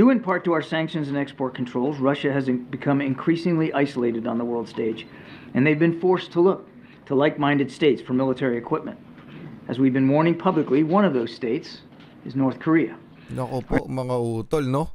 Due in part to our sanctions and export controls, Russia has in- become increasingly isolated on the world stage, and they've been forced to look to like minded states for military equipment. As we've been warning publicly, one of those states is North Korea. Nako po, mga utol, no?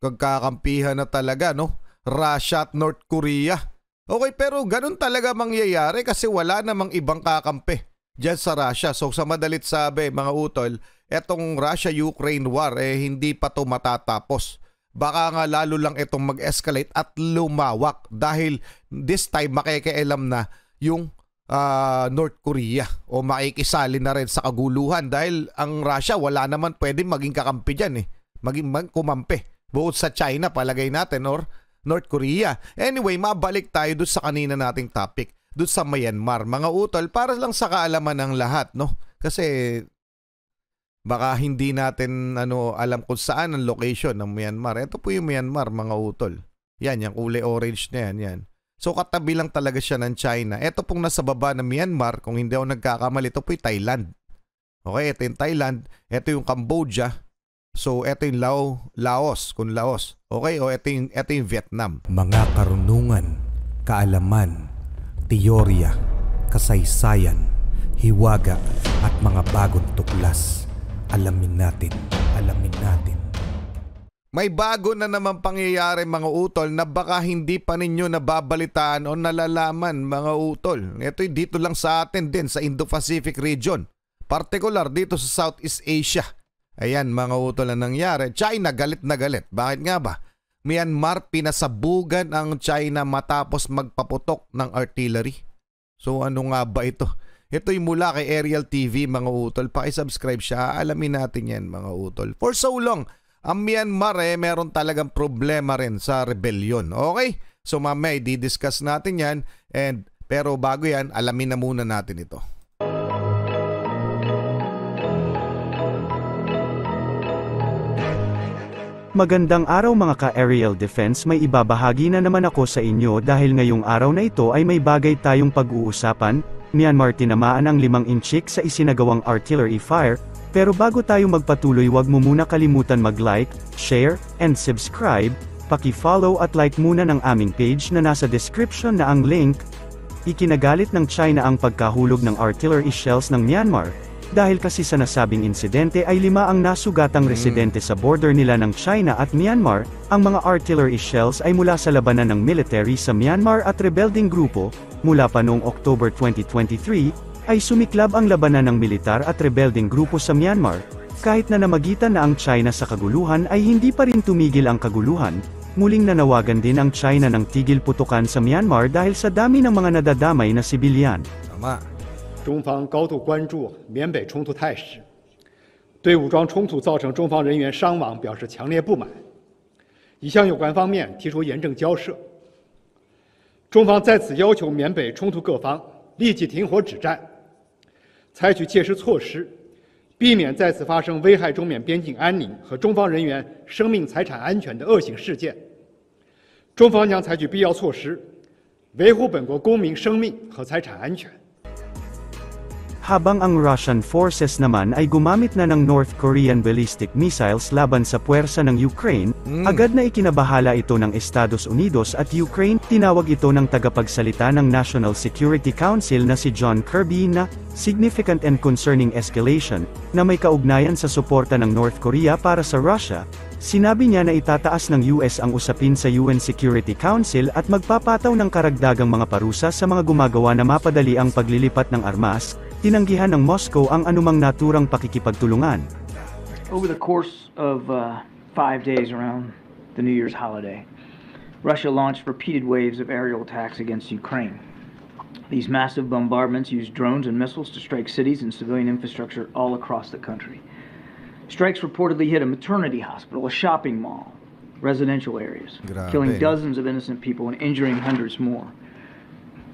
Kagkakampihan na talaga, no? Russia at North Korea. Okay, pero ganun talaga mangyayari kasi wala namang ibang kakampi dyan sa Russia. So sa madalit sabi mga utol, etong Russia-Ukraine war eh hindi pa to matatapos. Baka nga lalo lang itong mag-escalate at lumawak dahil this time makikialam na yung uh, North Korea o makikisali na rin sa kaguluhan dahil ang Russia wala naman pwede maging kakampi dyan eh. Maging mag kumampi. Bukod sa China palagay natin or North Korea. Anyway, mabalik tayo doon sa kanina nating topic doon sa Myanmar. Mga utol, para lang sa kaalaman ng lahat, no? Kasi baka hindi natin ano alam kung saan ang location ng Myanmar. Ito po yung Myanmar, mga utol. Yan, yung kulay orange na yan, yan. So katabi lang talaga siya ng China. Ito pong nasa baba ng Myanmar, kung hindi ako nagkakamali, ito po yung Thailand. Okay, ito yung Thailand, ito yung Cambodia, so ito yung Lao, Laos, kung Laos. Okay, o ito yung, ito yung Vietnam. Mga karunungan, kaalaman, teorya, kasaysayan, hiwaga at mga bagong tuklas. Alamin natin, alamin natin. May bago na naman pangyayari mga utol na baka hindi pa ninyo nababalitaan o nalalaman mga utol. Ito'y dito lang sa atin din sa Indo-Pacific region. Particular dito sa Southeast Asia. Ayan mga utol ang nangyari. China galit na galit. Bakit nga ba? Myanmar pinasabugan ang China matapos magpaputok ng artillery. So ano nga ba ito? Ito'y mula kay Aerial TV mga utol. Paki-subscribe siya. Alamin natin yan mga utol. For so long, ang Myanmar eh, meron talagang problema rin sa rebellion. Okay? So mamaya, di-discuss natin yan. And, pero bago yan, alamin na muna natin ito. Magandang araw mga ka-aerial defense may ibabahagi na naman ako sa inyo dahil ngayong araw na ito ay may bagay tayong pag-uusapan, Myanmar tinamaan ang limang inchik sa isinagawang artillery fire, pero bago tayo magpatuloy wag mo muna kalimutan mag-like, share, and subscribe, paki-follow at like muna ng aming page na nasa description na ang link, ikinagalit ng China ang pagkahulog ng artillery shells ng Myanmar, dahil kasi sa nasabing insidente ay lima ang nasugatang hmm. residente sa border nila ng China at Myanmar, ang mga artillery shells ay mula sa labanan ng military sa Myanmar at rebelding grupo, mula pa noong October 2023, ay sumiklab ang labanan ng militar at rebelding grupo sa Myanmar, kahit na namagitan na ang China sa kaguluhan ay hindi pa rin tumigil ang kaguluhan, muling nanawagan din ang China ng tigil putukan sa Myanmar dahil sa dami ng mga nadadamay na sibilyan. Tama. 中方高度关注缅北冲突态势，对武装冲突造成中方人员伤亡表示强烈不满，已向有关方面提出严正交涉。中方再次要求缅北冲突各方立即停火止战，采取切实措施，避免再次发生危害中缅边境安宁和中方人员生命财产安全的恶性事件。中方将采取必要措施，维护本国公民生命和财产安全。habang ang Russian forces naman ay gumamit na ng North Korean ballistic missiles laban sa puwersa ng Ukraine, mm. agad na ikinabahala ito ng Estados Unidos at Ukraine, tinawag ito ng tagapagsalita ng National Security Council na si John Kirby na, significant and concerning escalation, na may kaugnayan sa suporta ng North Korea para sa Russia, Sinabi niya na itataas ng US ang usapin sa UN Security Council at magpapataw ng karagdagang mga parusa sa mga gumagawa na mapadali ang paglilipat ng armas, Tinanggihan ng Moscow ang anumang naturang pakikipagtulungan. Over the course of uh, five days around the New Year's holiday, Russia launched repeated waves of aerial attacks against Ukraine. These massive bombardments used drones and missiles to strike cities and civilian infrastructure all across the country. Strikes reportedly hit a maternity hospital, a shopping mall, residential areas, Grabe. killing dozens of innocent people and injuring hundreds more.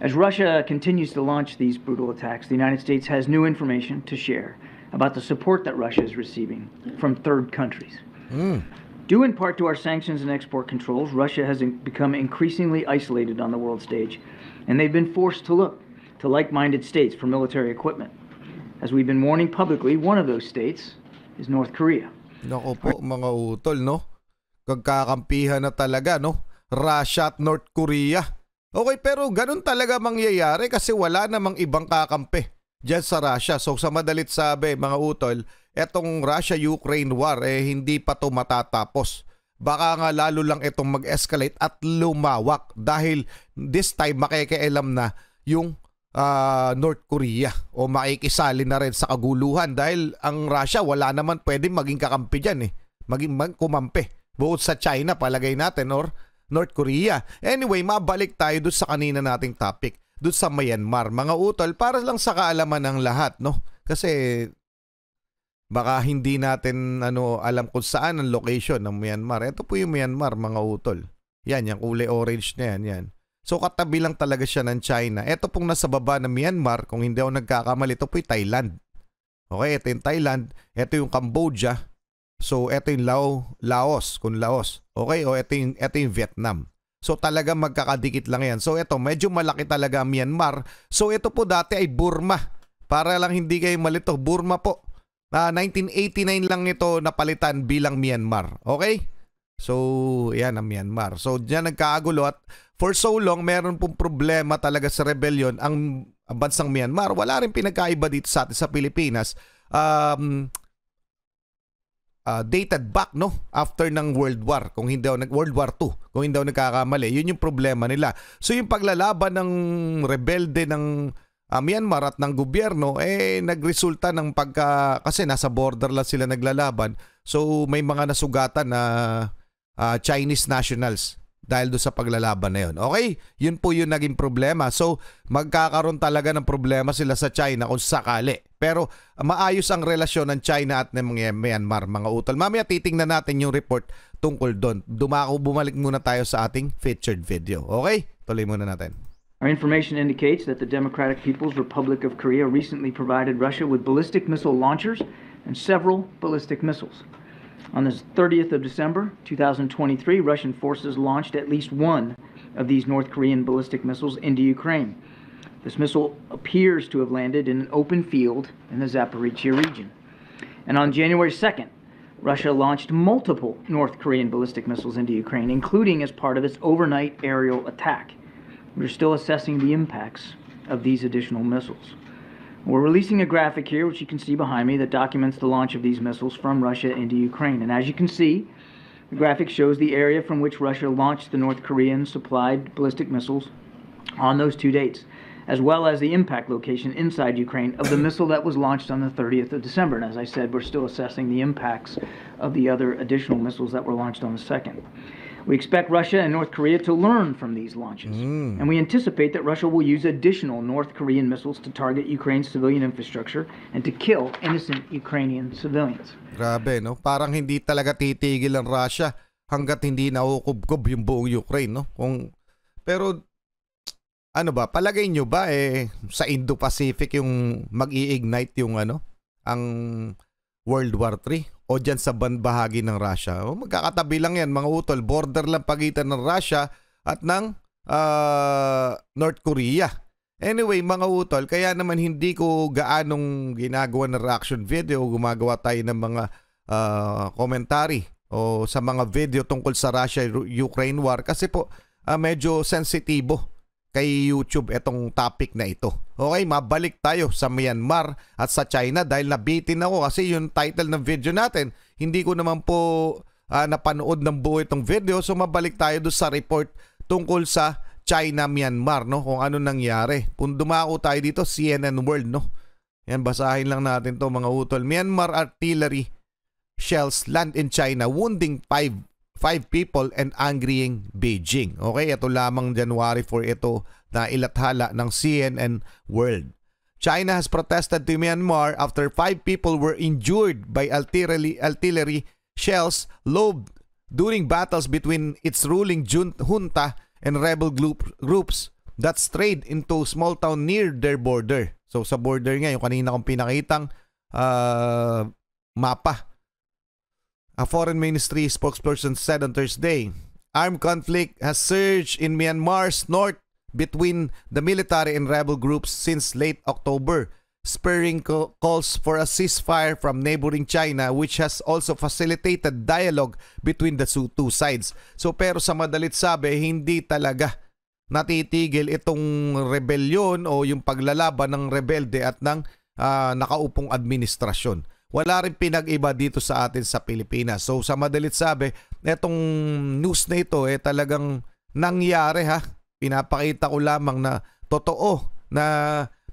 As Russia continues to launch these brutal attacks, the United States has new information to share about the support that Russia is receiving from third countries. Mm. Due in part to our sanctions and export controls, Russia has in become increasingly isolated on the world stage, and they've been forced to look to like minded states for military equipment. As we've been warning publicly, one of those states is North Korea. Nako po, mga utol, no? Kagkakampihan na talaga, no? Russia at North Korea. Okay pero ganun talaga mangyayari kasi wala namang ibang kakampi dyan sa Russia. So sa madalit sabi mga utol, etong Russia-Ukraine war eh hindi pa to matatapos. Baka nga lalo lang itong mag-escalate at lumawak dahil this time makikialam na yung uh, North Korea o makikisali na rin sa kaguluhan dahil ang Russia wala naman pwedeng maging kakampi dyan eh. Maging mag kumampi. Bukod sa China palagay natin or North Korea. Anyway, mabalik tayo doon sa kanina nating topic, doon sa Myanmar. Mga utol, para lang sa kaalaman ng lahat, no? Kasi baka hindi natin ano alam kung saan ang location ng Myanmar. Ito po yung Myanmar, mga utol. Yan, yung kulay orange na yan, yan. So katabi lang talaga siya ng China. Ito pong nasa baba ng Myanmar, kung hindi ako nagkakamali, ito po yung Thailand. Okay, ito yung Thailand, ito yung Cambodia, So ito yung Lao, Laos, kung Laos. Okay, o ito yung, ito yung Vietnam. So talaga magkakadikit lang yan. So ito, medyo malaki talaga Myanmar. So ito po dati ay Burma. Para lang hindi kayo malito, Burma po. Na uh, 1989 lang ito napalitan bilang Myanmar. Okay? So, yan ang Myanmar. So, diyan nagkaagulo at for so long, meron pong problema talaga sa rebellion ang, bansang Myanmar. Wala rin pinagkaiba dito sa atin sa Pilipinas. Um, uh, dated back no after ng World War kung hindi daw nag World War 2 kung hindi daw nagkakamali yun yung problema nila so yung paglalaban ng rebelde ng uh, Myanmar at ng gobyerno eh nagresulta ng pagka kasi nasa border lang sila naglalaban so may mga nasugatan na uh, Chinese nationals dahil do sa paglalaban na yun. Okay, yun po yung naging problema. So, magkakaroon talaga ng problema sila sa China kung sakali pero ah, maayos ang relasyon ng China at ng Myanmar mga utol. Mamaya titingnan natin yung report tungkol doon. Dumako bumalik muna tayo sa ating featured video. Okay? Tuloy muna natin. Our information indicates that the Democratic People's Republic of Korea recently provided Russia with ballistic missile launchers and several ballistic missiles. On the 30th of December 2023, Russian forces launched at least one of these North Korean ballistic missiles into Ukraine. This missile appears to have landed in an open field in the Zaporizhia region. And on January 2nd, Russia launched multiple North Korean ballistic missiles into Ukraine, including as part of its overnight aerial attack. We're still assessing the impacts of these additional missiles. We're releasing a graphic here, which you can see behind me, that documents the launch of these missiles from Russia into Ukraine. And as you can see, the graphic shows the area from which Russia launched the North Korean supplied ballistic missiles on those two dates as well as the impact location inside Ukraine of the missile that was launched on the 30th of December. And as I said, we're still assessing the impacts of the other additional missiles that were launched on the 2nd. We expect Russia and North Korea to learn from these launches. Mm. And we anticipate that Russia will use additional North Korean missiles to target Ukraine's civilian infrastructure and to kill innocent Ukrainian civilians. Grabe, no? Parang hindi talaga titigil ang Russia hanggat hindi naukubkob yung buong Ukraine, no? Kung pero ano ba, palagay nyo ba eh sa Indo-Pacific yung mag ignite yung ano, ang World War 3 o diyan sa bahagi ng Russia? O magkakatabi lang yan mga utol, border lang pagitan ng Russia at ng uh, North Korea. Anyway, mga utol, kaya naman hindi ko gaanong ginagawa ng reaction video, gumagawa tayo ng mga uh, commentary o sa mga video tungkol sa Russia-Ukraine war kasi po uh, medyo sensitibo kay YouTube itong topic na ito. Okay, mabalik tayo sa Myanmar at sa China dahil nabitin ako kasi yung title ng video natin, hindi ko naman po uh, napanood ng buo itong video. So mabalik tayo do sa report tungkol sa China-Myanmar, no? kung ano nangyari. Kung dumako tayo dito, CNN World. No? Yan, basahin lang natin to mga utol. Myanmar artillery shells land in China, wounding five five people and angrying Beijing. Okay, ito lamang January 4 ito na ilathala ng CNN World. China has protested to Myanmar after five people were injured by artillery, artillery shells lobbed during battles between its ruling junta and rebel group, groups that strayed into small town near their border. So sa border nga, yung kanina kong pinakitang uh, mapa A foreign ministry spokesperson said on Thursday, armed conflict has surged in Myanmar's north between the military and rebel groups since late October, spurring calls for a ceasefire from neighboring China which has also facilitated dialogue between the two sides. So pero sa madalit sabi, hindi talaga natitigil itong rebellion o yung paglalaban ng rebelde at ng uh, nakaupong administrasyon wala rin pinag-iba dito sa atin sa Pilipinas. So sa madalit sabi, etong news na ito eh talagang nangyari ha. Pinapakita ko lamang na totoo na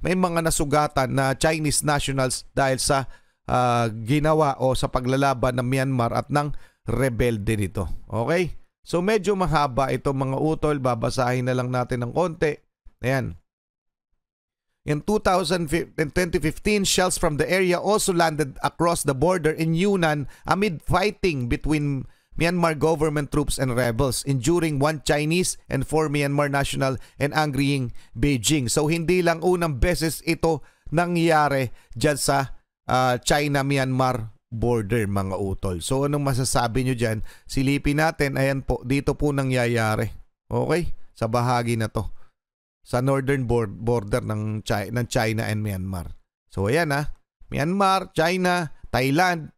may mga nasugatan na Chinese nationals dahil sa uh, ginawa o sa paglalaban ng Myanmar at ng rebelde nito. Okay? So medyo mahaba itong mga utol, babasahin na lang natin ng konti. Ayan. In 2015, 2015, shells from the area also landed across the border in Yunnan amid fighting between Myanmar government troops and rebels, injuring one Chinese and four Myanmar national and angrying Beijing. So hindi lang unang beses ito nangyari dyan sa uh, China-Myanmar border mga utol. So anong masasabi nyo dyan? Silipin natin, ayan po, dito po nangyayari. Okay? Sa bahagi na to sa northern border ng China, ng China and Myanmar. So ayan ha, ah. Myanmar, China, Thailand,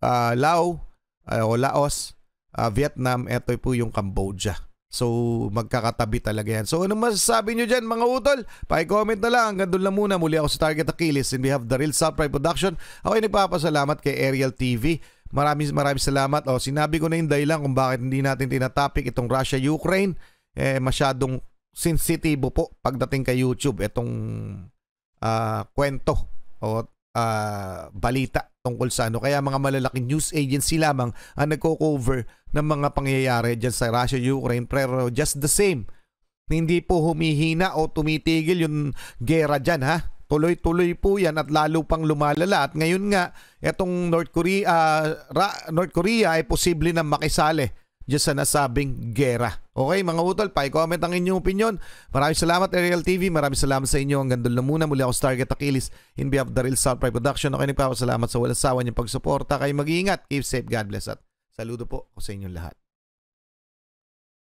uh, ah, Lao, uh, ah, o Laos, uh, Vietnam, eto po yung Cambodia. So magkakatabi talaga yan. So ano masasabi nyo dyan mga utol? Pakicomment na lang. Hanggang doon lang muna. Muli ako sa Target Achilles in we have the Real Sapri Production. Ako ay nagpapasalamat kay Ariel TV. Maraming maraming salamat. O, sinabi ko na yung dahilan kung bakit hindi natin tinatopic itong Russia-Ukraine. Eh, masyadong sensitibo po pagdating kay YouTube itong uh, kwento o uh, balita tungkol sa ano. Kaya mga malalaking news agency lamang ang nagko-cover ng mga pangyayari dyan sa Russia, Ukraine. Pero just the same, hindi po humihina o tumitigil yung gera dyan ha. Tuloy-tuloy po yan at lalo pang lumalala. At ngayon nga, itong North Korea, uh, North Korea ay posible na makisali dyan sa nasabing gera. Okay mga utol, pa-comment ang inyong opinion. Maraming salamat Ariel TV, maraming salamat sa inyo. Hanggang doon lang muna. Muli ako Target Achilles. in behalf of the Real South Pride Production. Okay, nagpapasalamat sa walang sawa niyong pagsuporta. Kayo mag-iingat. Keep safe. God bless at saludo po ako sa inyong lahat.